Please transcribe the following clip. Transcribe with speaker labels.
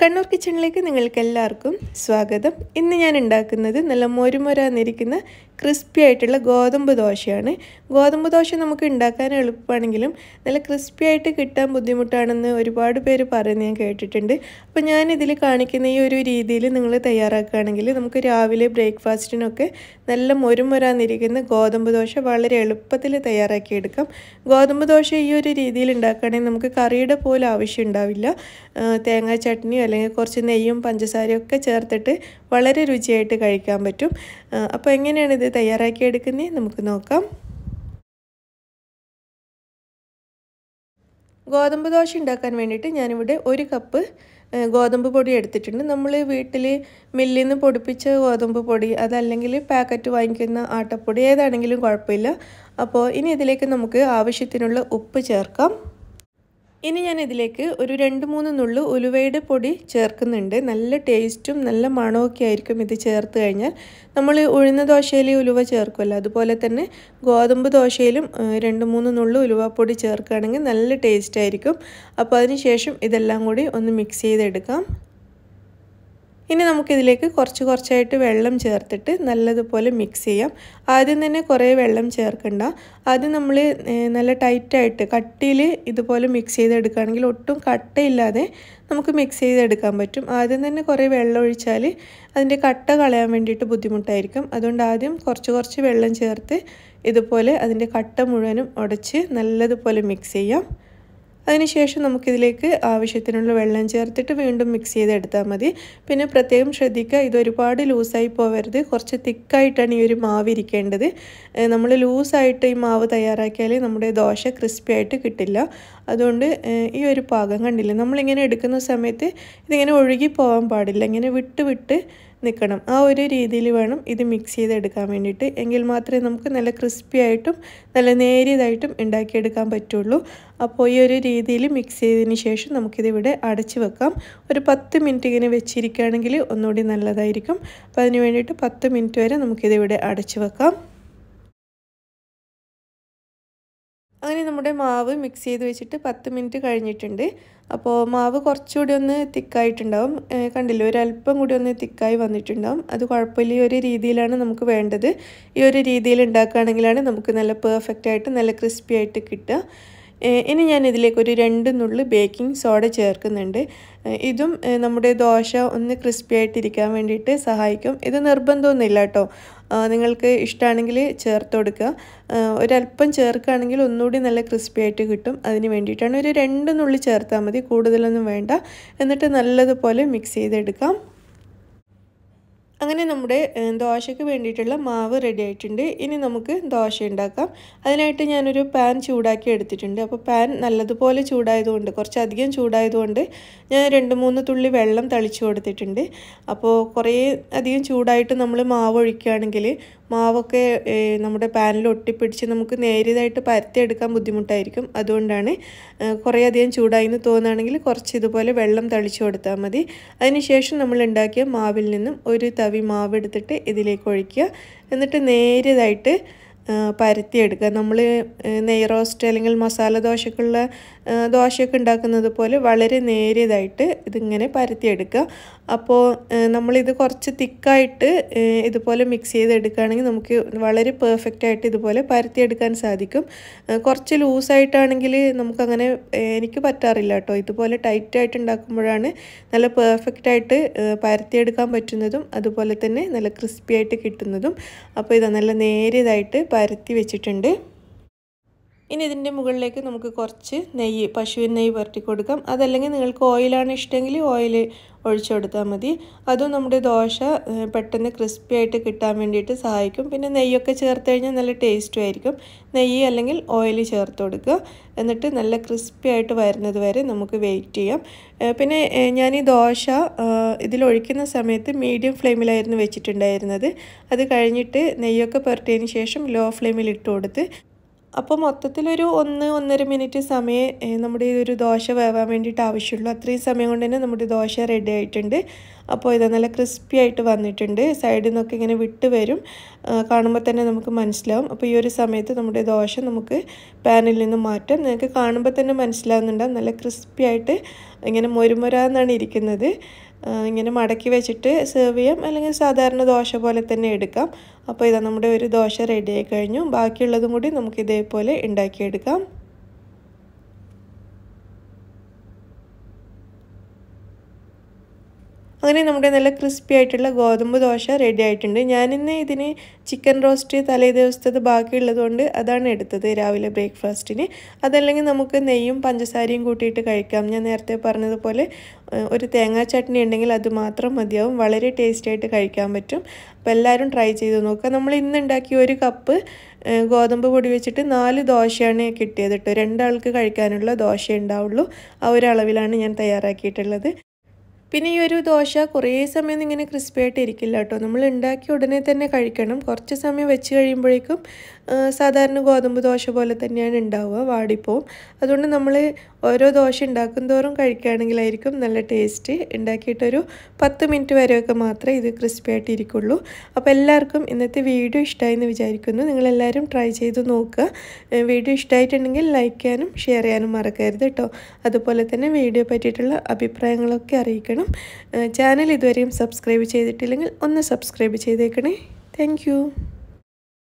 Speaker 1: കണ്ണൂർ കിച്ചണിലേക്ക് നിങ്ങൾക്ക് എല്ലാവർക്കും സ്വാഗതം ഇന്ന് ഞാൻ ഉണ്ടാക്കുന്നത് നല്ല മൊരുമൊരാന്നിരിക്കുന്ന ക്രിസ്പി ആയിട്ടുള്ള ഗോതമ്പ് ദോശയാണ് ഗോതമ്പ് ദോശ നമുക്ക് ഉണ്ടാക്കാൻ എളുപ്പമാണെങ്കിലും നല്ല ക്രിസ്പി ആയിട്ട് കിട്ടാൻ ബുദ്ധിമുട്ടാണെന്ന് ഒരുപാട് പേര് പറയുന്നത് ഞാൻ കേട്ടിട്ടുണ്ട് അപ്പോൾ ഞാനിതിൽ കാണിക്കുന്ന ഈ ഒരു രീതിയിൽ നിങ്ങൾ തയ്യാറാക്കുകയാണെങ്കിൽ നമുക്ക് രാവിലെ ബ്രേക്ക്ഫാസ്റ്റിനൊക്കെ നല്ല മൊരുമൊരാന്നിരിക്കുന്ന ഗോതമ്പ് ദോശ വളരെ എളുപ്പത്തിൽ തയ്യാറാക്കിയെടുക്കാം ഗോതമ്പ് ദോശ ഈ ഒരു രീതിയിൽ ഉണ്ടാക്കുകയാണെങ്കിൽ നമുക്ക് കറിയുടെ പോലും ആവശ്യം ഉണ്ടാവില്ല തേങ്ങാ ചട്നിയോ അല്ലെങ്കിൽ കുറച്ച് നെയ്യും പഞ്ചസാരയും ഒക്കെ ചേർത്തിട്ട് വളരെ രുചിയായിട്ട് കഴിക്കാൻ പറ്റും അപ്പോൾ എങ്ങനെയാണ് ഇത് തയ്യാറാക്കി എടുക്കുന്നത് നമുക്ക് നോക്കാം ഗോതമ്പ് ദോശ ഉണ്ടാക്കാൻ വേണ്ടിയിട്ട് ഞാനിവിടെ ഒരു കപ്പ് ഗോതമ്പ് പൊടി എടുത്തിട്ടുണ്ട് നമ്മൾ വീട്ടിൽ മില്ലിൽ നിന്ന് പൊടിപ്പിച്ച ഗോതമ്പ് പൊടി അതല്ലെങ്കിൽ പാക്കറ്റ് വാങ്ങിക്കുന്ന ആട്ടപ്പൊടി ഏതാണെങ്കിലും കുഴപ്പമില്ല അപ്പോൾ ഇനി ഇതിലേക്ക് നമുക്ക് ആവശ്യത്തിനുള്ള ഉപ്പ് ചേർക്കാം ഇനി ഞാൻ ഇതിലേക്ക് ഒരു രണ്ട് മൂന്ന് നുള്ളു ഉലുവയുടെ പൊടി ചേർക്കുന്നുണ്ട് നല്ല ടേസ്റ്റും നല്ല മണമൊക്കെ ആയിരിക്കും ഇത് ചേർത്ത് കഴിഞ്ഞാൽ നമ്മൾ ഉഴുന്ന ദോശയിൽ ഉലുവ ചേർക്കുമല്ലോ അതുപോലെ തന്നെ ഗോതമ്പ് ദോശയിലും രണ്ട് മൂന്ന് നുള്ളു ഉലുവപ്പൊടി ചേർക്കുകയാണെങ്കിൽ നല്ല ടേസ്റ്റായിരിക്കും അപ്പോൾ അതിന് ശേഷം ഇതെല്ലാം കൂടി ഒന്ന് മിക്സ് ചെയ്തെടുക്കാം ഇനി നമുക്കിതിലേക്ക് കുറച്ച് കുറച്ചായിട്ട് വെള്ളം ചേർത്തിട്ട് നല്ലതുപോലെ മിക്സ് ചെയ്യാം ആദ്യം തന്നെ കുറേ വെള്ളം ചേർക്കണ്ട ആദ്യം നമ്മൾ നല്ല ടൈറ്റായിട്ട് കട്ടിയിൽ ഇതുപോലെ മിക്സ് ചെയ്തെടുക്കുകയാണെങ്കിൽ ഒട്ടും കട്ടയില്ലാതെ നമുക്ക് മിക്സ് ചെയ്തെടുക്കാൻ പറ്റും ആദ്യം തന്നെ കുറേ വെള്ളം ഒഴിച്ചാൽ അതിൻ്റെ കട്ട കളയാൻ വേണ്ടിയിട്ട് ബുദ്ധിമുട്ടായിരിക്കും അതുകൊണ്ട് ആദ്യം കുറച്ച് കുറച്ച് വെള്ളം ചേർത്ത് ഇതുപോലെ അതിൻ്റെ കട്ട മുഴുവനും ഉടച്ച് നല്ലതുപോലെ മിക്സ് ചെയ്യാം അതിനുശേഷം നമുക്കിതിലേക്ക് ആവശ്യത്തിനുള്ള വെള്ളം ചേർത്തിട്ട് വീണ്ടും മിക്സ് ചെയ്തെടുത്താൽ മതി പിന്നെ പ്രത്യേകം ശ്രദ്ധിക്കുക ഇത് ഒരുപാട് ലൂസായി പോവരുത് കുറച്ച് തിക്കായിട്ടാണ് ഈ ഒരു മാവ് ഇരിക്കേണ്ടത് നമ്മൾ ലൂസായിട്ട് ഈ മാവ് തയ്യാറാക്കിയാൽ നമ്മുടെ ദോശ ക്രിസ്പി ആയിട്ട് കിട്ടില്ല അതുകൊണ്ട് ഈ ഒരു പാകം കണ്ടില്ല നമ്മളിങ്ങനെ എടുക്കുന്ന സമയത്ത് ഇതിങ്ങനെ ഒഴുകി പോകാൻ പാടില്ല ഇങ്ങനെ വിട്ട് വിട്ട് നിൽക്കണം ആ ഒരു രീതിയിൽ വേണം ഇത് മിക്സ് ചെയ്തെടുക്കാൻ വേണ്ടിയിട്ട് എങ്കിൽ മാത്രമേ നമുക്ക് നല്ല ക്രിസ്പി ആയിട്ടും നല്ല നേരിയതായിട്ടും ഉണ്ടാക്കിയെടുക്കാൻ പറ്റുള്ളൂ അപ്പോൾ ഈ ഒരു രീതിയിൽ മിക്സ് ചെയ്തതിന് ശേഷം നമുക്കിതിവിടെ അടച്ചു വെക്കാം ഒരു പത്ത് മിനിറ്റ് ഇങ്ങനെ വെച്ചിരിക്കുകയാണെങ്കിൽ ഒന്നുകൂടി നല്ലതായിരിക്കും അപ്പോൾ അതിന് വേണ്ടിയിട്ട് പത്ത് മിനിറ്റ് വരെ നമുക്കിതിവിടെ അടച്ചു വെക്കാം അങ്ങനെ നമ്മുടെ മാവ് മിക്സ് ചെയ്ത് വെച്ചിട്ട് പത്ത് മിനിറ്റ് കഴിഞ്ഞിട്ടുണ്ട് അപ്പോൾ മാവ് കുറച്ചുകൂടി ഒന്ന് തിക്കായിട്ടുണ്ടാവും കണ്ടില്ല ഒരു അല്പം കൂടി ഒന്ന് തിക്കായി വന്നിട്ടുണ്ടാവും അത് കുഴപ്പമില്ല ഈ ഒരു രീതിയിലാണ് നമുക്ക് വേണ്ടത് ഈ ഒരു രീതിയിൽ ഉണ്ടാക്കുകയാണെങ്കിലാണ് നമുക്ക് നല്ല പെർഫെക്റ്റ് ആയിട്ട് നല്ല ക്രിസ്പി ആയിട്ട് കിട്ടുക ഇനി ഞാൻ ഇതിലേക്ക് ഒരു രണ്ട് നുള്ളി ബേക്കിംഗ് സോഡ ചേർക്കുന്നുണ്ട് ഇതും നമ്മുടെ ദോശ ഒന്ന് ക്രിസ്പി ആയിട്ടിരിക്കാൻ വേണ്ടിയിട്ട് സഹായിക്കും ഇത് നിർബന്ധമൊന്നുമില്ല കേട്ടോ നിങ്ങൾക്ക് ഇഷ്ടമാണെങ്കിൽ ചേർത്ത് കൊടുക്കുക ഒരല്പം ചേർക്കുകയാണെങ്കിൽ ഒന്നുകൂടി നല്ല ക്രിസ്പി ആയിട്ട് കിട്ടും അതിന് വേണ്ടിയിട്ടാണ് ഒരു രണ്ട് നുള്ളി ചേർത്താൽ മതി കൂടുതലൊന്നും വേണ്ട എന്നിട്ട് നല്ലതുപോലെ മിക്സ് ചെയ്തെടുക്കാം അങ്ങനെ നമ്മുടെ ദോശയ്ക്ക് വേണ്ടിയിട്ടുള്ള മാവ് റെഡി ആയിട്ടുണ്ട് ഇനി നമുക്ക് ദോശ ഉണ്ടാക്കാം അതിനായിട്ട് ഞാനൊരു പാൻ ചൂടാക്കി എടുത്തിട്ടുണ്ട് അപ്പോൾ പാൻ നല്ലതുപോലെ ചൂടായതുകൊണ്ട് കുറച്ചധികം ചൂടായതുകൊണ്ട് ഞാൻ രണ്ട് മൂന്ന് തുള്ളി വെള്ളം തളിച്ചു കൊടുത്തിട്ടുണ്ട് അപ്പോൾ കുറേ അധികം ചൂടായിട്ട് നമ്മൾ മാവ് ഒഴിക്കുകയാണെങ്കിൽ മാവൊക്കെ നമ്മുടെ പാനിൽ ഒട്ടിപ്പിടിച്ച് നമുക്ക് നേരിയതായിട്ട് പരത്തിയെടുക്കാൻ ബുദ്ധിമുട്ടായിരിക്കും അതുകൊണ്ടാണ് കുറേയധികം ചൂടായി എന്ന് തോന്നുകയാണെങ്കിൽ കുറച്ച് ഇതുപോലെ വെള്ളം തളിച്ചു കൊടുത്താൽ മതി അതിനുശേഷം നമ്മൾ ഉണ്ടാക്കിയ മാവിൽ നിന്നും ഒരു തവി മാവ് എടുത്തിട്ട് ഇതിലേക്ക് ഒഴിക്കുക എന്നിട്ട് നേരിയതായിട്ട് പരത്തിയെടുക്കുക നമ്മൾ നെയ് റോസ്റ്റ് അല്ലെങ്കിൽ മസാല ദോശക്കുള്ള ദോശയൊക്കെ ഉണ്ടാക്കുന്നത് പോലെ വളരെ നേരിയതായിട്ട് ഇതിങ്ങനെ പരത്തിയെടുക്കുക അപ്പോൾ നമ്മളിത് കുറച്ച് തിക്കായിട്ട് ഇതുപോലെ മിക്സ് ചെയ്തെടുക്കുകയാണെങ്കിൽ നമുക്ക് വളരെ പെർഫെക്റ്റ് ആയിട്ട് ഇതുപോലെ പരത്തിയെടുക്കാൻ സാധിക്കും കുറച്ച് ലൂസായിട്ടാണെങ്കിൽ നമുക്കങ്ങനെ എനിക്ക് പറ്റാറില്ല കേട്ടോ ഇതുപോലെ ടൈറ്റായിട്ട് ഉണ്ടാക്കുമ്പോഴാണ് നല്ല പെർഫെക്റ്റായിട്ട് പരത്തിയെടുക്കാൻ പറ്റുന്നതും അതുപോലെ തന്നെ നല്ല ക്രിസ്പി ആയിട്ട് കിട്ടുന്നതും അപ്പോൾ ഇത് നല്ല നേരിയതായിട്ട് വരുത്തി വെച്ചിട്ടുണ്ട് ഇനി ഇതിൻ്റെ മുകളിലേക്ക് നമുക്ക് കുറച്ച് നെയ്യ് പശുവിൻ നെയ്യ് പുരട്ടി കൊടുക്കാം അതല്ലെങ്കിൽ നിങ്ങൾക്ക് ഓയിലാണ് ഇഷ്ടമെങ്കിൽ ഓയിൽ ഒഴിച്ചു കൊടുത്താൽ മതി അതും നമ്മുടെ ദോശ പെട്ടെന്ന് ക്രിസ്പി ആയിട്ട് കിട്ടാൻ വേണ്ടിയിട്ട് സഹായിക്കും പിന്നെ നെയ്യൊക്കെ ചേർത്ത് കഴിഞ്ഞാൽ നല്ല ടേസ്റ്റും ആയിരിക്കും നെയ്യ് അല്ലെങ്കിൽ ഓയിൽ ചേർത്ത് കൊടുക്കുക എന്നിട്ട് നല്ല ക്രിസ്പി ആയിട്ട് വരുന്നത് വരെ നമുക്ക് വെയിറ്റ് ചെയ്യാം പിന്നെ ഞാൻ ഈ ദോശ ഇതിലൊഴിക്കുന്ന സമയത്ത് മീഡിയം ഫ്ലെയിമിലായിരുന്നു വെച്ചിട്ടുണ്ടായിരുന്നത് അത് കഴിഞ്ഞിട്ട് നെയ്യൊക്കെ പുരട്ടിയതിന് ശേഷം ലോ ഫ്ലെയിമിൽ ഇട്ട് കൊടുത്ത് അപ്പോൾ മൊത്തത്തിലൊരു ഒന്ന് ഒന്നര മിനിറ്റ് സമയം നമ്മുടെ ഈ ഒരു ദോശ വേവാൻ വേണ്ടിയിട്ട് ആവശ്യമുള്ളൂ അത്രയും സമയം കൊണ്ട് തന്നെ നമ്മുടെ ദോശ റെഡി ആയിട്ടുണ്ട് അപ്പോൾ ഇത് നല്ല ക്രിസ്പി ആയിട്ട് വന്നിട്ടുണ്ട് സൈഡിൽ നിന്നൊക്കെ ഇങ്ങനെ വിട്ട് വരും കാണുമ്പോൾ തന്നെ നമുക്ക് മനസ്സിലാവും അപ്പോൾ ഈ ഒരു സമയത്ത് നമ്മുടെ ദോശ നമുക്ക് പാനിൽ നിന്ന് മാറ്റാം നിങ്ങൾക്ക് കാണുമ്പോൾ തന്നെ മനസ്സിലാവുന്നുണ്ടാവും നല്ല ക്രിസ്പി ആയിട്ട് ഇങ്ങനെ മൊരുമൊരാന്നാണ് ഇരിക്കുന്നത് ഇങ്ങനെ മടക്കി വെച്ചിട്ട് സെർവ് ചെയ്യാം അല്ലെങ്കിൽ സാധാരണ ദോശ പോലെ തന്നെ എടുക്കാം അപ്പോൾ ഇതാ നമ്മുടെ ഒരു ദോശ റെഡിയായി കഴിഞ്ഞു ബാക്കിയുള്ളതും കൂടി നമുക്ക് ഇതേപോലെ ഉണ്ടാക്കിയെടുക്കാം അങ്ങനെ നമ്മുടെ നല്ല ക്രിസ്പി ആയിട്ടുള്ള ഗോതമ്പ് ദോശ റെഡി ആയിട്ടുണ്ട് ഞാനിന്ന് ഇതിന് ചിക്കൻ റോസ്റ്റ് തലേ ദിവസത്തത് ബാക്കിയുള്ളതുകൊണ്ട് അതാണ് എടുത്തത് രാവിലെ ബ്രേക്ക്ഫാസ്റ്റിന് അതല്ലെങ്കിൽ നമുക്ക് നെയ്യും പഞ്ചസാരയും കൂട്ടിയിട്ട് കഴിക്കാം ഞാൻ നേരത്തെ പറഞ്ഞതുപോലെ ഒരു തേങ്ങാ ചട്നി ഉണ്ടെങ്കിൽ അത് മാത്രം മതിയാവും വളരെ ആയിട്ട് കഴിക്കാൻ പറ്റും അപ്പോൾ എല്ലാവരും ട്രൈ ചെയ്ത് നോക്കുക നമ്മൾ ഇന്ന് ഉണ്ടാക്കിയ ഒരു കപ്പ് ഗോതമ്പ് പൊടി വെച്ചിട്ട് നാല് ദോശയാണ് കിട്ടിയത് കേട്ടോ രണ്ടാൾക്ക് കഴിക്കാനുള്ള ദോശ ഉണ്ടാവുള്ളൂ ആ ഒരു അളവിലാണ് ഞാൻ തയ്യാറാക്കിയിട്ടുള്ളത് പിന്നെ ഈ ഒരു ദോശ കുറേ സമയം ഇങ്ങനെ ക്രിസ്പി ആയിട്ട് ഇരിക്കില്ല കേട്ടോ നമ്മൾ ഉണ്ടാക്കി ഉടനെ തന്നെ കഴിക്കണം കുറച്ച് സമയം വെച്ച് കഴിയുമ്പോഴേക്കും സാധാരണ ഗോതമ്പ് ദോശ പോലെ തന്നെയാണ് ഉണ്ടാവുക വാടിപ്പോവും അതുകൊണ്ട് നമ്മൾ ഓരോ ദോശ ഉണ്ടാക്കും തോറും കഴിക്കുകയാണെങ്കിലായിരിക്കും നല്ല ടേസ്റ്റ് ഉണ്ടാക്കിയിട്ടൊരു പത്ത് മിനിറ്റ് വരെയൊക്കെ മാത്രമേ ഇത് ക്രിസ്പി ആയിട്ട് ഇരിക്കുള്ളൂ അപ്പോൾ എല്ലാവർക്കും ഇന്നത്തെ വീഡിയോ ഇഷ്ടമായെന്ന് വിചാരിക്കുന്നു നിങ്ങളെല്ലാവരും ട്രൈ ചെയ്ത് നോക്കുക വീഡിയോ ഇഷ്ടമായിട്ടുണ്ടെങ്കിൽ ലൈക്ക് ചെയ്യാനും ഷെയർ ചെയ്യാനും മറക്കരുത് കേട്ടോ അതുപോലെ തന്നെ വീഡിയോ പറ്റിയിട്ടുള്ള അഭിപ്രായങ്ങളൊക്കെ അറിയിക്കണം ചാനൽ ഇതുവരെയും സബ്സ്ക്രൈബ് ചെയ്തിട്ടില്ലെങ്കിൽ ഒന്ന് സബ്സ്ക്രൈബ് ചെയ്തേക്കണേ താങ്ക്